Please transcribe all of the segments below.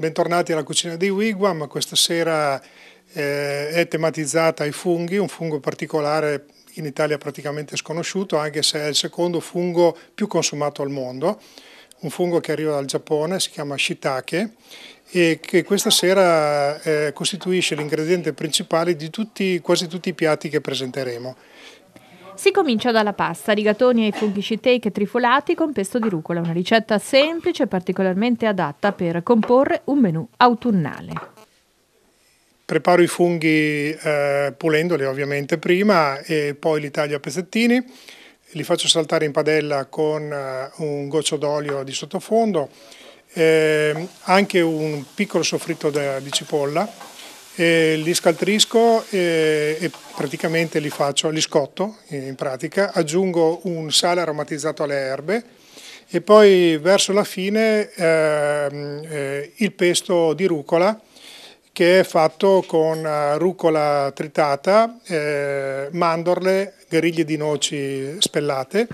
Bentornati alla cucina di Wigwam, questa sera eh, è tematizzata ai funghi, un fungo particolare in Italia praticamente sconosciuto, anche se è il secondo fungo più consumato al mondo, un fungo che arriva dal Giappone, si chiama shiitake e che questa sera eh, costituisce l'ingrediente principale di tutti, quasi tutti i piatti che presenteremo. Si comincia dalla pasta, rigatoni ai funghi take trifolati con pesto di rucola, una ricetta semplice e particolarmente adatta per comporre un menù autunnale. Preparo i funghi eh, pulendoli ovviamente prima e poi li taglio a pezzettini, li faccio saltare in padella con eh, un goccio d'olio di sottofondo, eh, anche un piccolo soffritto da, di cipolla li scaltrisco e praticamente li faccio, li scotto eh, in pratica, aggiungo un sale aromatizzato alle erbe e poi verso la fine ehm, eh, il pesto di rucola che è fatto con eh, rucola tritata, eh, mandorle, guerriglie di noci spellate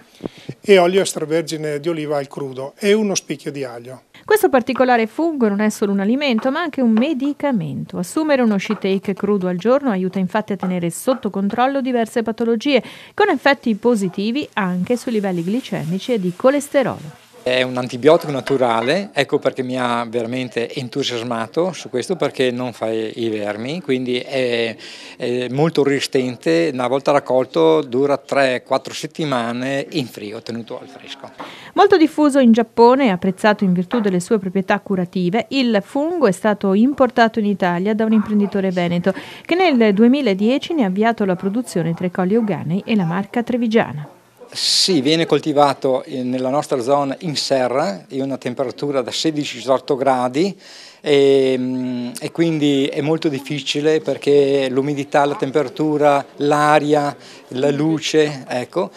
e olio extravergine di oliva al crudo e uno spicchio di aglio. Questo particolare fungo non è solo un alimento, ma anche un medicamento. Assumere uno shitake crudo al giorno aiuta infatti a tenere sotto controllo diverse patologie, con effetti positivi anche sui livelli glicemici e di colesterolo. È un antibiotico naturale, ecco perché mi ha veramente entusiasmato su questo perché non fa i vermi, quindi è, è molto resistente, una volta raccolto dura 3-4 settimane in frio, tenuto al fresco. Molto diffuso in Giappone e apprezzato in virtù delle sue proprietà curative, il fungo è stato importato in Italia da un imprenditore veneto che nel 2010 ne ha avviato la produzione tra i colli euganei e la marca trevigiana. Sì, viene coltivato nella nostra zona in serra, in una temperatura da 16-18 gradi e, ehm, e, quindi è molto difficile perché l'umidità, la temperatura, l'aria, la luce, ecco,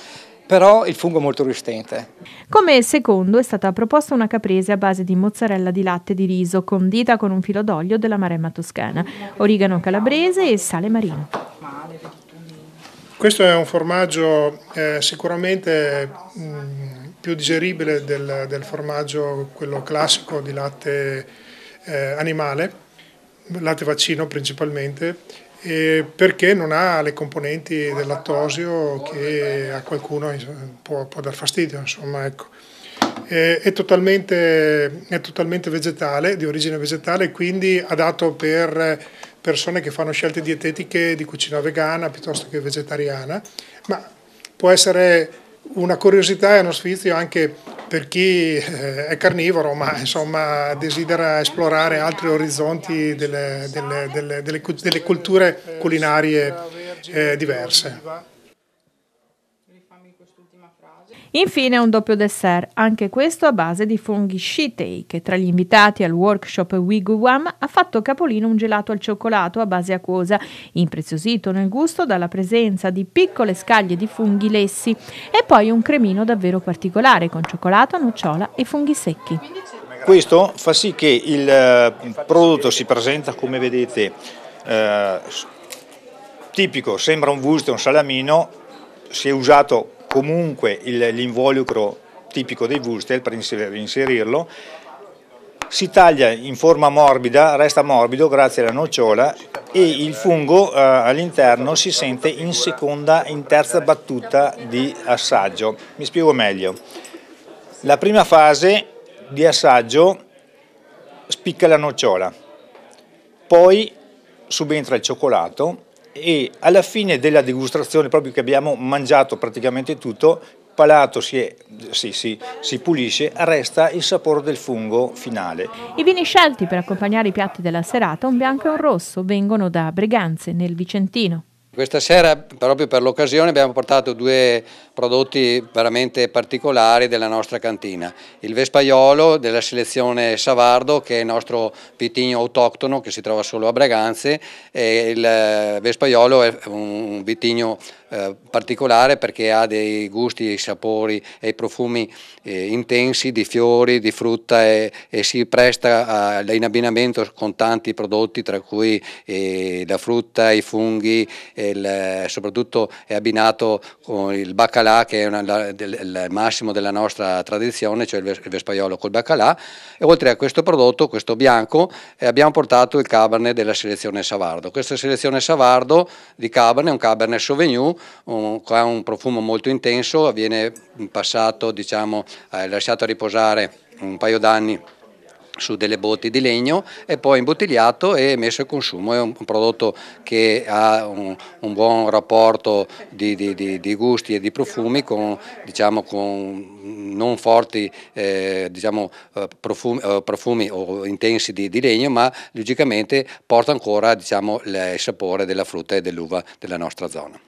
però il fungo è molto resistente. Come secondo è stata proposta una caprese a base di mozzarella di latte di riso condita con un filo d'olio della Maremma toscana, origano calabrese e sale marino. Questo è un formaggio eh, sicuramente mh, mm, più digeribile del, del, formaggio, quello classico di latte eh, animale, latte vaccino principalmente, perché non ha le componenti del lattosio che a qualcuno può, può dar fastidio. Insomma, ecco. è, è, totalmente, è totalmente vegetale, di origine vegetale, quindi adatto per persone che fanno scelte dietetiche di cucina vegana piuttosto che vegetariana, ma può essere una curiosità e uno sfizio anche per chi eh, è carnivoro, ma insomma desidera esplorare altri orizzonti delle, delle, delle, delle culture culinarie eh, diverse. Infine un doppio dessert, anche questo a base di funghi shitei, che tra gli invitati al workshop Wiguam ha fatto capolino un gelato al cioccolato a base acquosa, impreziosito nel gusto dalla presenza di piccole scaglie di funghi lessi e poi un cremino davvero particolare con cioccolato, nocciola e funghi secchi. Questo fa sì che il eh, prodotto si presenta come vedete eh, tipico, sembra un wurst, un salamino, si è usato comunque l'involucro tipico dei Wurzel per inserirlo, si taglia in forma morbida, resta morbido grazie alla nocciola e il fungo eh, all'interno si sente in seconda in terza battuta di assaggio. Mi spiego meglio. La prima fase di assaggio spicca la nocciola, poi subentra il cioccolato e alla fine della degustazione, proprio che abbiamo mangiato praticamente tutto, il palato si, è, sì, sì, si pulisce, resta il sapore del fungo finale. I vini scelti per accompagnare i piatti della serata, un bianco e un rosso, vengono da Briganze, nel Vicentino. Questa sera, proprio per l'occasione, abbiamo portato due prodotti veramente particolari della nostra cantina. Il Vespaiolo della selezione Savardo che è il nostro vitigno autoctono che si trova solo a Braganze e il eh, Vespaiolo è un vitigno eh, particolare perché ha dei gusti, sapori e profumi eh, intensi di fiori, di frutta e, e si presta all'inabbinamento con tanti prodotti tra cui la frutta, i funghi, il, soprattutto è abbinato con il baccalà baccalà che è una, la, del, il massimo della nostra tradizione, cioè il vespaiolo col baccalà e oltre a questo prodotto, questo bianco, eh, abbiamo portato il Cabernet della selezione Savardo. Questa selezione Savardo di Cabernet è un Cabernet Sauvignon, un, ha un profumo molto intenso, viene passato, diciamo, eh, lasciato riposare un paio d'anni su delle botti di legno e poi imbottigliato e messo al consumo. È un, prodotto che ha un, un buon rapporto di, di, di, di, gusti e di profumi con, diciamo, con non forti eh, diciamo, eh, profumi, eh, profumi, o intensi di, legno, ma logicamente porta ancora diciamo, il sapore della frutta e dell'uva della nostra zona.